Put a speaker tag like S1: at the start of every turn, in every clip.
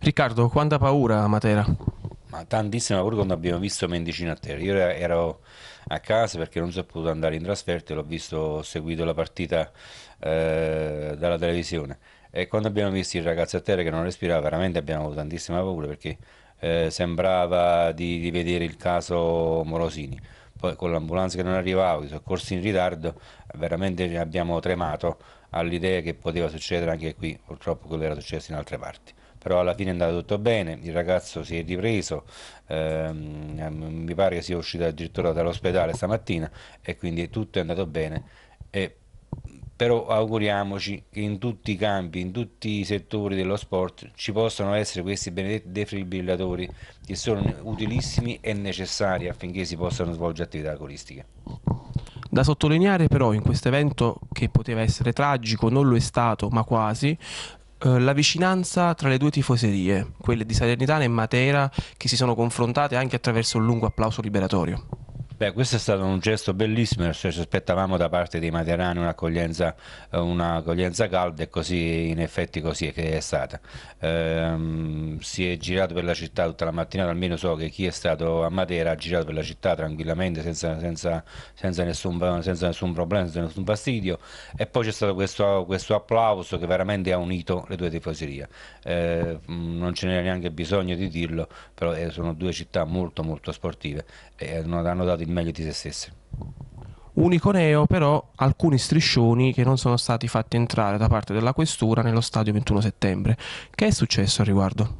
S1: Riccardo, quanta paura a Matera?
S2: Ma tantissima paura quando abbiamo visto Mendicino a terra. Io ero a casa perché non sono potuto andare in trasferta, e l'ho visto, ho seguito la partita eh, dalla televisione. E quando abbiamo visto il ragazzo a terra che non respirava, veramente abbiamo avuto tantissima paura perché eh, sembrava di, di vedere il caso Morosini poi con l'ambulanza che non arrivava, i soccorsi in ritardo, veramente abbiamo tremato all'idea che poteva succedere anche qui, purtroppo quello era successo in altre parti però alla fine è andato tutto bene, il ragazzo si è ripreso, ehm, ehm mi pare che sia uscito addirittura dall'ospedale stamattina e quindi tutto è andato bene. E, però auguriamoci che in tutti i campi, in tutti i settori dello sport ci possano essere questi benedetti defibrillatori che sono utilissimi e necessari affinché si possano svolgere attività agonistiche.
S1: Da sottolineare però in questo evento che poteva essere tragico, non lo è stato ma quasi, eh, la vicinanza tra le due tifoserie, quelle di Salernitana e Matera, che si sono confrontate anche attraverso un lungo applauso liberatorio.
S2: Beh, questo è stato un gesto bellissimo, cioè ci aspettavamo da parte dei materani un'accoglienza, una calda e così in effetti così è che è stata. Ehm, si è girato per la città tutta la mattinata, almeno so che chi è stato a Matera ha girato per la città tranquillamente senza, senza, senza, nessun, senza nessun, problema, senza nessun fastidio e poi c'è stato questo, questo, applauso che veramente ha unito le due tifoserie. Ehm, non ce n'era neanche bisogno di dirlo, però eh, sono due città molto molto sportive e hanno dato il meglio di se stesse.
S1: Unico neo però alcuni striscioni che non sono stati fatti entrare da parte della questura nello stadio 21 settembre. Che è successo al riguardo?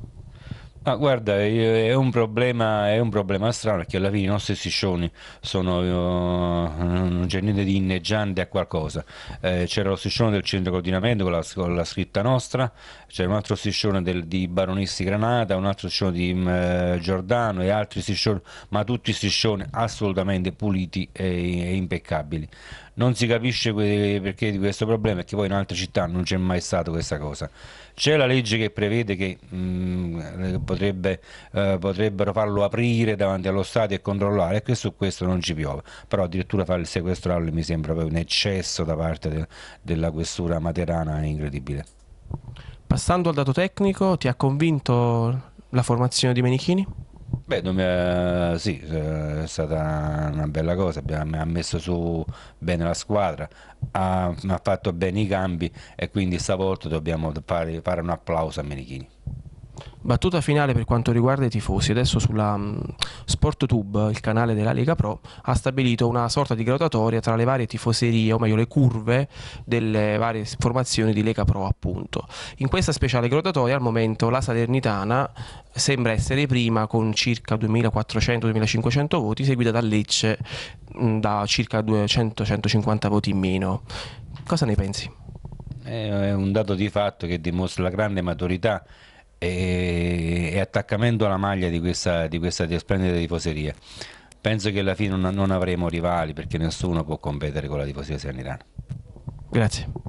S2: Ma guarda, è un problema, è un problema strano perché alla fine i nostri striscioni sono uh, eh, genere di inneggiante a qualcosa. Eh, c'era lo striscione del centro coordinamento con la, con la scritta nostra, c'era un altro striscione del, di Baronisti Granata, un altro striscione di uh, Giordano e altri striscioni, ma tutti striscioni assolutamente puliti e, e impeccabili non si capisce perché di questo problema, perché poi in altre città non c'è mai stata questa cosa. C'è la legge che prevede che mh, mm, eh, potrebbe, eh, potrebbero farlo aprire davanti allo Stato e controllare, e su questo non ci piove, però addirittura fare il sequestro alle mi sembra proprio un eccesso da parte de della questura materana è incredibile. Passando
S1: al dato tecnico, ti ha convinto la formazione di Menichini?
S2: Beh, è, sì, eh, è stata una bella cosa, mi ha messo su bene la squadra, ha, ha, fatto bene i cambi e quindi stavolta dobbiamo fare, fare un applauso a Menichini.
S1: Battuta finale per quanto riguarda i tifosi, adesso sulla mm, SportTube, il canale della Lega Pro, ha stabilito una sorta di graduatoria tra le varie tifoserie, o meglio le curve delle varie formazioni di Lega Pro appunto. In questa speciale graduatoria al momento la Salernitana sembra essere prima con circa 2400-2500 voti, seguita da Lecce mm, da circa 200-150 voti in meno. Cosa ne pensi?
S2: Eh, è un dato di fatto che dimostra la grande maturità e, e attaccamento alla maglia di questa, di questa splendida tifoseria. Penso che alla fine non, non avremo rivali perché nessuno può competere con la tifoseria sanirana.
S1: Grazie.